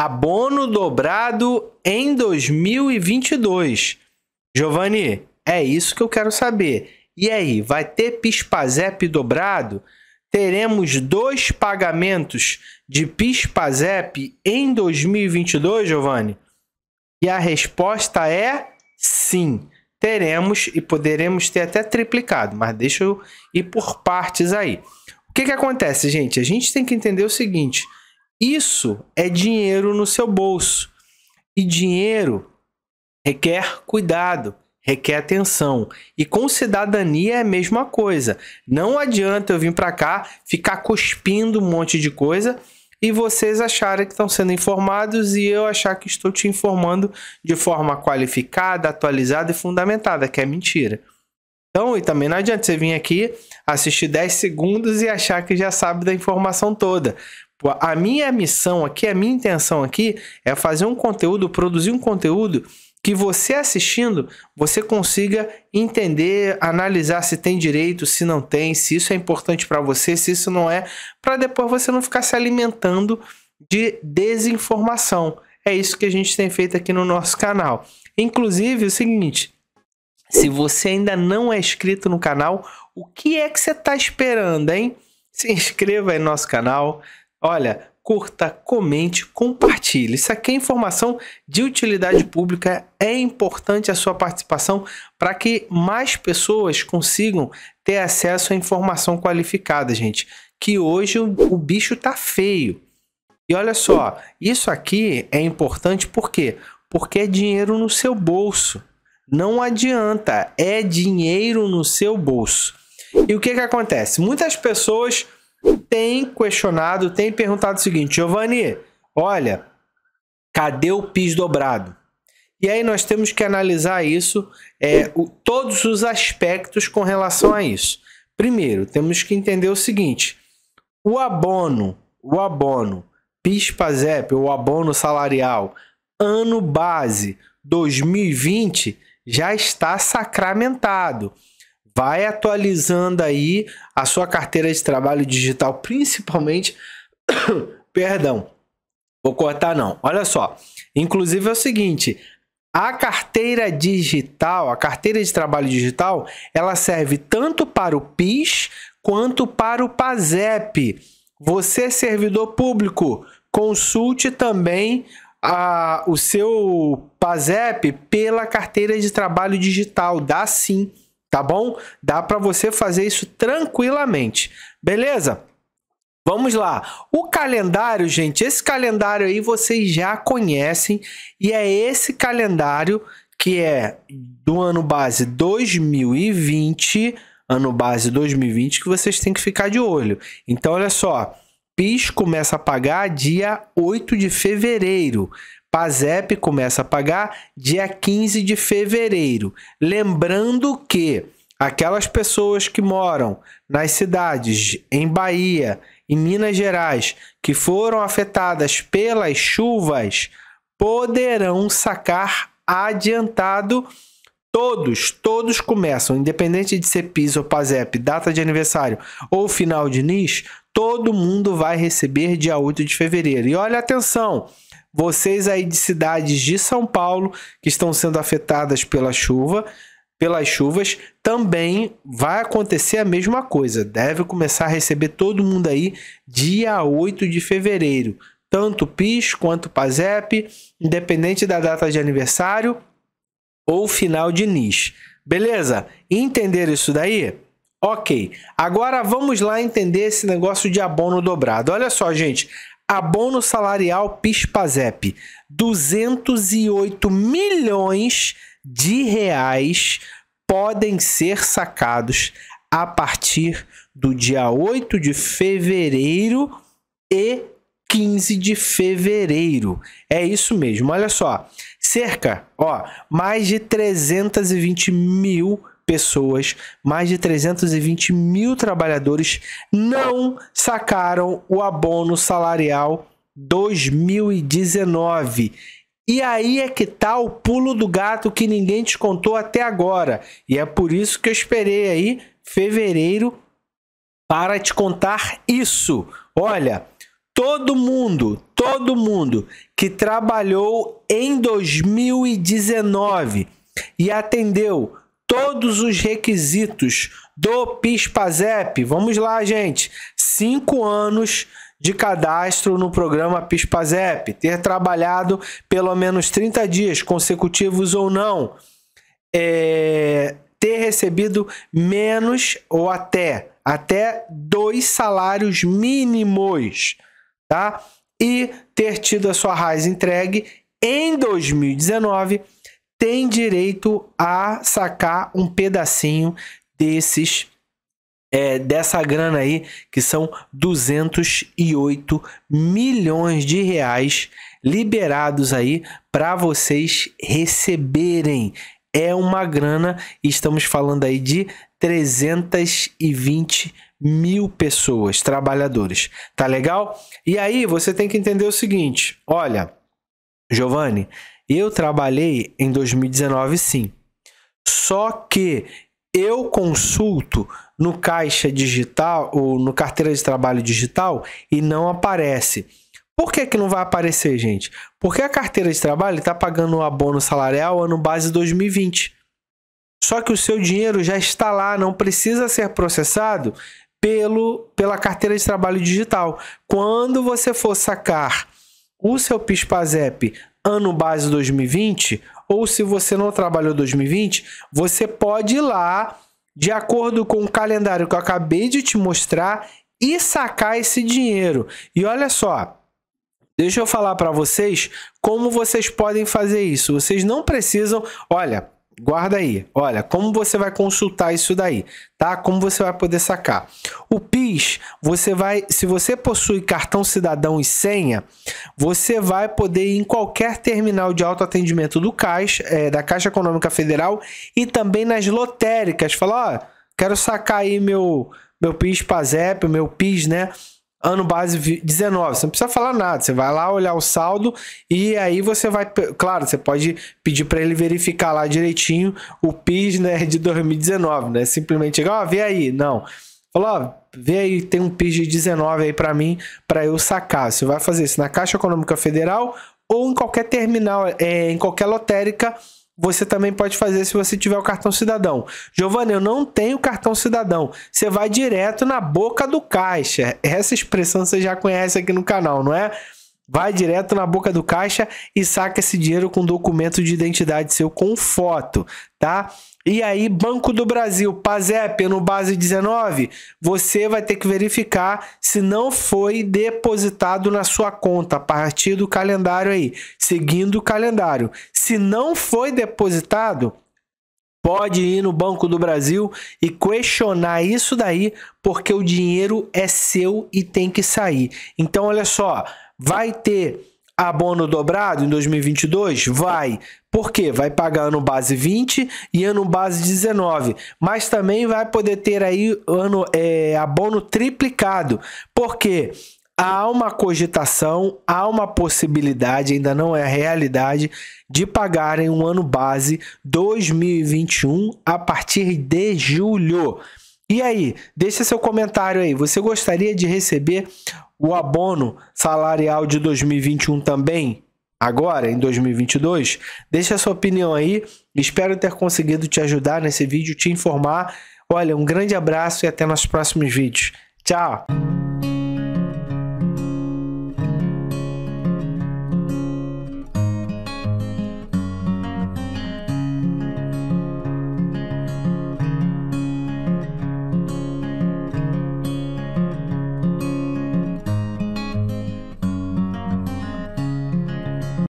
Abono dobrado em 2022. Giovanni, é isso que eu quero saber. E aí, vai ter PIS/PASEP dobrado? Teremos dois pagamentos de PIS/PASEP em 2022, Giovanni? E a resposta é sim. Teremos e poderemos ter até triplicado, mas deixa eu ir por partes aí. O que, que acontece, gente? A gente tem que entender o seguinte: isso é dinheiro no seu bolso. E dinheiro requer cuidado, requer atenção. E com cidadania é a mesma coisa. Não adianta eu vir para cá, ficar cuspindo um monte de coisa e vocês acharem que estão sendo informados e eu achar que estou te informando de forma qualificada, atualizada e fundamentada, que é mentira. Então, e também não adianta você vir aqui assistir 10 segundos e achar que já sabe da informação toda. Tipo, a minha missão aqui, a minha intenção aqui é fazer um conteúdo, produzir um conteúdo que você assistindo, você consiga entender, analisar se tem direito, se não tem, se isso é importante para você, se isso não é, para depois você não ficar se alimentando de desinformação. É isso que a gente tem feito aqui no nosso canal. Inclusive, é o seguinte, se você ainda não é inscrito no canal, o que é que você está esperando, hein? Se inscreva aí no nosso canal, Olha, curta, comente, compartilhe. Isso aqui é informação de utilidade pública. É importante a sua participação para que mais pessoas consigam ter acesso à informação qualificada, gente. Que hoje o bicho tá feio. E olha só, isso aqui é importante por quê? Porque é dinheiro no seu bolso. Não adianta, é dinheiro no seu bolso. E o que, que acontece? Muitas pessoas tem questionado, tem perguntado o seguinte: Giovanni, olha, cadê o PIS dobrado? E aí nós temos que analisar isso, é, o, todos os aspectos com relação a isso. Primeiro, temos que entender o seguinte: o abono, o abono PIS/PASEP, o abono salarial ano base 2020 já está sacramentado. Vai atualizando aí a sua carteira de trabalho digital, principalmente. Perdão, vou cortar não. Olha só. Inclusive é o seguinte: a carteira digital, a carteira de trabalho digital, ela serve tanto para o PIS quanto para o PASEP. Você, servidor público, consulte também a, o seu PASEP pela carteira de trabalho digital, dá sim tá bom? Dá para você fazer isso tranquilamente, beleza? Vamos lá. O calendário, gente, esse calendário aí vocês já conhecem e é esse calendário que é do ano base 2020, ano base 2020 que vocês têm que ficar de olho. Então olha só, PIS começa a pagar dia 8 de fevereiro. PASEP começa a pagar dia 15 de fevereiro. Lembrando que aquelas pessoas que moram nas cidades em Bahia e Minas Gerais que foram afetadas pelas chuvas poderão sacar adiantado todos, todos começam, independente de ser PIS ou PASEP, data de aniversário ou final de NIS, todo mundo vai receber dia 8 de fevereiro. E olha atenção, vocês aí de cidades de São Paulo que estão sendo afetadas pela chuva, pelas chuvas, também vai acontecer a mesma coisa. Deve começar a receber todo mundo aí dia 8 de fevereiro. Tanto PIS quanto PASEP, independente da data de aniversário ou final de NIS. Beleza? Entenderam isso daí? Ok, agora vamos lá entender esse negócio de abono dobrado. Olha só, gente, Abono salarial PIS/PASEP, 208 milhões de reais podem ser sacados a partir do dia 8 de fevereiro e 15 de fevereiro. É isso mesmo. Olha só, cerca, ó, mais de 320 mil pessoas, mais de 320 mil trabalhadores não sacaram o abono salarial 2019. E aí é que tá o pulo do gato que ninguém te contou até agora. E é por isso que eu esperei aí fevereiro para te contar isso. Olha, todo mundo, todo mundo que trabalhou em 2019 e atendeu todos os requisitos do PIS-PASEP. Vamos lá, gente. Cinco anos de cadastro no programa PIS-PASEP, ter trabalhado pelo menos 30 dias consecutivos ou não, é, ter recebido menos ou até até dois salários mínimos, tá? E ter tido a sua raiz entregue em 2019 tem direito a sacar um pedacinho desses é, dessa grana aí, que são 208 milhões de reais liberados aí para vocês receberem. É uma grana, estamos falando aí de 320 mil pessoas, trabalhadores. Tá legal? E aí você tem que entender o seguinte: olha, Giovanni, eu trabalhei em 2019, sim. Só que eu consulto no caixa digital ou no carteira de trabalho digital e não aparece. Por que, que não vai aparecer, gente? Porque a carteira de trabalho está pagando um abono salarial ano base 2020. Só que o seu dinheiro já está lá, não precisa ser processado pelo, pela carteira de trabalho digital. Quando você for sacar o seu PIS-PASEP ano base 2020, ou se você não trabalhou 2020, você pode ir lá, de acordo com o calendário que eu acabei de te mostrar, e sacar esse dinheiro. E olha só, deixa eu falar para vocês como vocês podem fazer isso. Vocês não precisam, olha, Guarda aí. Olha, como você vai consultar isso daí, tá? Como você vai poder sacar. O PIS, você vai, se você possui cartão cidadão e senha, você vai poder ir em qualquer terminal de autoatendimento do Caixa, é, da Caixa Econômica Federal e também nas lotéricas. Falar, ó, quero sacar aí meu meu PIS PASEP, meu PIS, né? ano base 19. Você não precisa falar nada, você vai lá olhar o saldo e aí você vai, claro, você pode pedir para ele verificar lá direitinho o PIS, né, de 2019, né? Simplesmente chegar, ó, vê aí, não. Falou, ó, vê aí, tem um PIS de 19 aí para mim, para eu sacar. Você vai fazer isso na Caixa Econômica Federal ou em qualquer terminal, é, em qualquer lotérica você também pode fazer se você tiver o cartão cidadão. Giovanni, eu não tenho cartão cidadão. Você vai direto na boca do caixa. Essa expressão você já conhece aqui no canal, não é? vai direto na boca do caixa e saca esse dinheiro com documento de identidade seu com foto, tá? E aí, Banco do Brasil, PASEP, no base 19, você vai ter que verificar se não foi depositado na sua conta a partir do calendário aí, seguindo o calendário. Se não foi depositado, pode ir no Banco do Brasil e questionar isso daí, porque o dinheiro é seu e tem que sair. Então, olha só, Vai ter abono dobrado em 2022? Vai. Por quê? Vai pagar ano base 20 e ano base 19. Mas também vai poder ter aí ano, é, abono triplicado. Por quê? Há uma cogitação, há uma possibilidade, ainda não é a realidade, de pagarem um ano base 2021 a partir de julho. E aí, deixa seu comentário aí. Você gostaria de receber o abono salarial de 2021 também? Agora, em 2022? Deixa sua opinião aí. Espero ter conseguido te ajudar nesse vídeo, te informar. Olha, um grande abraço e até nossos próximos vídeos. Tchau!